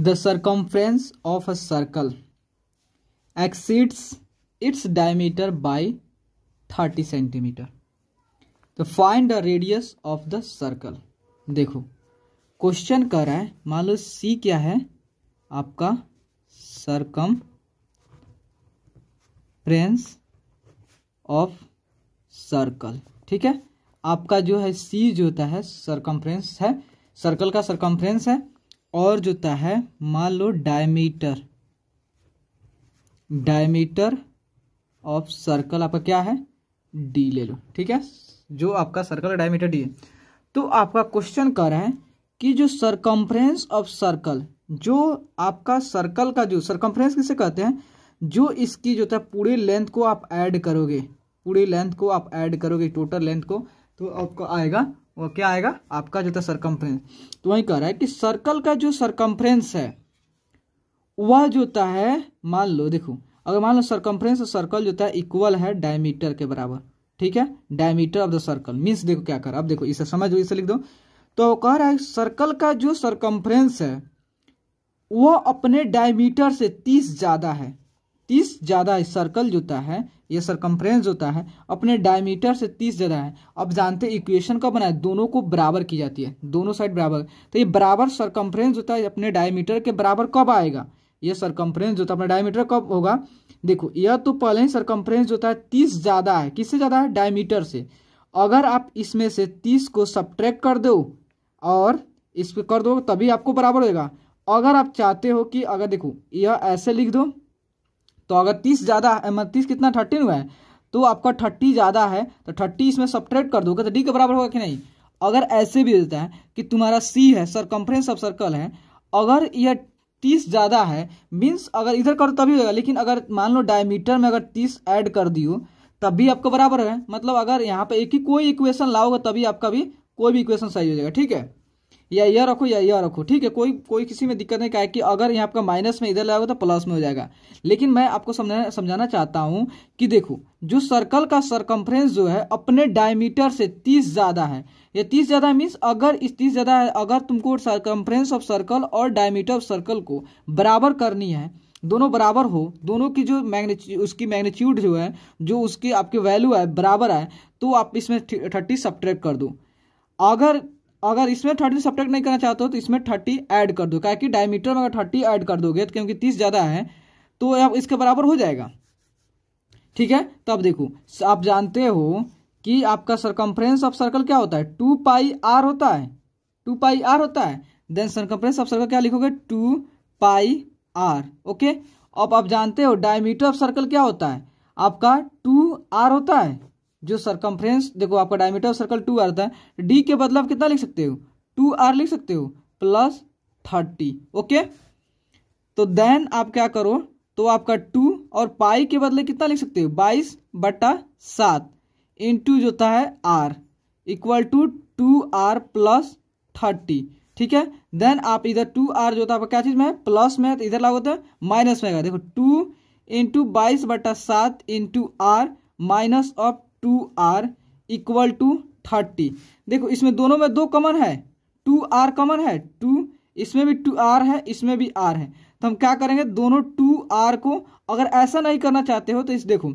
the circumference of a circle exceeds its diameter by thirty centimetre तो find the radius of the circle देखो question कर रहा है मान लो सी क्या है आपका सरकम फ्रेंस ऑफ सर्कल ठीक है आपका जो है सी जो होता है सरकमफ्रेंस है सर्कल का सरकमफ्रेंस है और जो होता है मान लो डायमीटर डायमीटर ऑफ सर्कल आपका क्या है डी ले लो ठीक है जो आपका सर्कल डायमीटर डी है तो आपका क्वेश्चन कह रहा है कि जो सरकम्फ्रेंस ऑफ सर्कल जो आपका सर्कल का जो सरकम्फ्रेंस किसे कहते हैं जो इसकी जो था पूरी लेंथ को आप ऐड करोगे पूरी लेंथ को आप ऐड करोगे टोटल लेंथ को तो आपको आएगा वो क्या आएगा आपका जो था सरकमफ्रेंस तो वही कह रहा है कि सर्कल का जो सरकमफ्रेंस है वह जो है मान लो देखो अगर मान लो सरकमफ्रेंस सर्कल जो है इक्वल है डायमीटर के बराबर ठीक है diameter of the circle means देखो क्या कर अब देखो इसे समझ इसे लिख दो तो कह रहा है सर्कल का जो सरकमफ्रेंस है वह अपने डायमीटर से तीस ज़्यादा है तीस ज़्यादा सर्कल जो है ये सरकमफ्रेंस होता है अपने डायमीटर से तीस ज़्यादा है अब जानते हैं इक्वेशन कब बनाए दोनों को बराबर की जाती है दोनों साइड बराबर तो ये बराबर सरकमफ्रेंस होता है अपने डायमीटर के बराबर कब आएगा ये सरकमफ्रेंस जो अपना डायमीटर कब होगा देखो यह तो पहले ही सरकमफ्रेंस जो था तीस ज़्यादा है किससे ज़्यादा है डायमीटर से अगर आप इसमें से तीस को सब्ट्रैक्ट कर दो और इस पर कर दो तभी आपको बराबर होगा अगर आप चाहते हो कि अगर देखो यह ऐसे लिख दो तो अगर तीस ज़्यादा मतलब तीस कितना थर्टीन हुआ है तो आपका थर्टी ज़्यादा है तो थर्टी इसमें सब्ट्रैक्ट कर दोगे तो डी के बराबर होगा कि नहीं अगर ऐसे भी देता है कि तुम्हारा सी है सर कम्फ्रेंस ऑफ सर्कल है अगर यह तीस ज़्यादा है मीन्स अगर इधर करो तभी होगा लेकिन अगर मान लो डायमीटर में अगर तीस ऐड कर दियो तब भी आपका बराबर है मतलब अगर यहाँ पे एक ही कोई इक्वेशन लाओगे तभी आपका भी कोई भी इक्वेशन सही हो जाएगा ठीक है या यह रखो या यह रखो ठीक है कोई कोई किसी में दिक्कत नहीं क्या कि अगर यहाँ आपका माइनस में इधर लगाओगे तो प्लस में हो जाएगा लेकिन मैं आपको समझाना समझाना चाहता हूँ कि देखो जो सर्कल का सरकम्फ्रेंस जो है अपने डायमीटर से तीस ज़्यादा है ये तीस ज़्यादा मीन्स अगर इस तीस ज़्यादा है अगर तुमको सरकम्फ्रेंस ऑफ सर्कल और डायमीटर ऑफ सर्कल को बराबर करनी है दोनों बराबर हो दोनों की जो मैग्नीट्यूड उसकी मैग्नीट्यूड जो है जो उसकी आपकी वैल्यू है बराबर है तो आप इसमें थर्टी सब्ट्रैक्ट कर दो अगर अगर इसमें थर्टी सब्ट्रैक्ट नहीं करना चाहते हो तो इसमें थर्टी ऐड कर दो क्या कि डायमीटर में अगर थर्टी ऐड कर दोगे तो क्योंकि तीस ज़्यादा है तो अब इसके बराबर हो जाएगा ठीक है तो अब देखो आप जानते हो कि आपका सरकम्फ्रेंस ऑफ सर्कल क्या होता है टू पाई आर होता है टू पाई आर होता है देन सरकम्फ्रेंस ऑफ सर्कल क्या लिखोगे टू पाई आर ओके अब आप जानते हो डायमीटर ऑफ सर्कल क्या होता है आपका टू आर होता है जो सरकमफ्रेंस देखो आपका diameter of circle two R था डी के बदलाव कितना लिख सकते हो टू आर लिख सकते हो प्लस थर्टी ओके तो देन आप क्या करो तो आपका टू और पाई के बदले कितना लिख सकते हो बाईस बटा सात इंटू जो था है R equal to two R plus thirty ठीक है देन आप इधर टू आर जो था आपका क्या चीज़ में है प्लस में तो इधर लागू होता है माइनस में देखो टू इंटू बाईस बटा सात into R minus of two R equal to thirty देखो इसमें दोनों में दो कमन है टू आर कमन है टू इसमें भी टू आर है इसमें भी आर है तो हम क्या करेंगे दोनों टू आर को अगर ऐसा नहीं करना चाहते हो तो इस देखो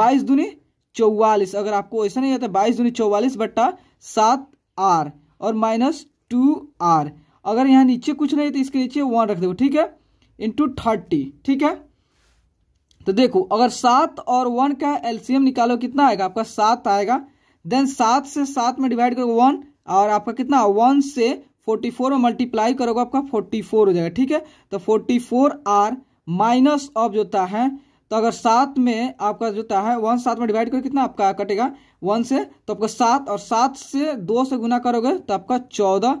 बाईस दूनी चौवालीस अगर आपको ऐसा नहीं आता बाईस दूनी चौवालीस बट्टा सात आर और माइनस टू आर अगर यहाँ नीचे कुछ नहीं तो इसके नीचे वन रख दो ठीक है इंटू थर्टी ठीक है तो देखो अगर सात और वन का एलसीएम निकालो कितना आएगा आपका सात आएगा देन सात से सात में डिवाइड करोगे वन और आपका कितना वन से फोर्टी फोर में मल्टीप्लाई करोगे आपका फोर्टी फोर हो जाएगा ठीक है तो forty four R minus of जो है तो अगर सात में आपका जो है वन सात में डिवाइड करो कितना आपका कटेगा वन से तो आपका सात और सात से दो से गुना करोगे तो आपका चौदह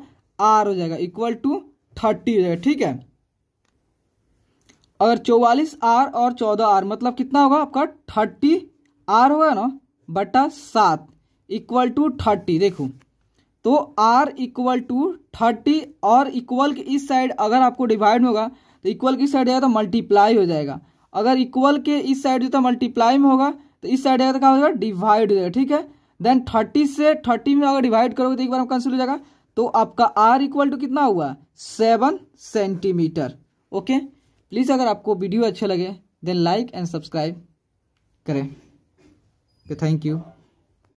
आर हो जाएगा इक्वल टू थर्टी हो जाएगा ठीक है अगर चौवालीस आर और चौदह आर मतलब कितना होगा आपका थर्टी आर होगा ना बटा सात इक्वल टू थर्टी देखो तो आर इक्वल टू थर्टी और इक्वल के इस साइड अगर आपको डिवाइड होगा तो इक्वल की साइड जाएगा तो मल्टीप्लाई हो जाएगा अगर इक्वल के इस साइड जो तो मल्टीप्लाई में होगा तो इस साइड जाएगा तो क्या हो जाएगा डिवाइड हो जाएगा ठीक है देन थर्टी से थर्टी में अगर डिवाइड करोगे तो एक बार कैंसिल हो जाएगा तो आपका आर इक्वल टू कितना हुआ सेवन सेंटीमीटर ओके प्लीज़ अगर आपको वीडियो अच्छा लगे देन लाइक एंड सब्सक्राइब करें थैंक यू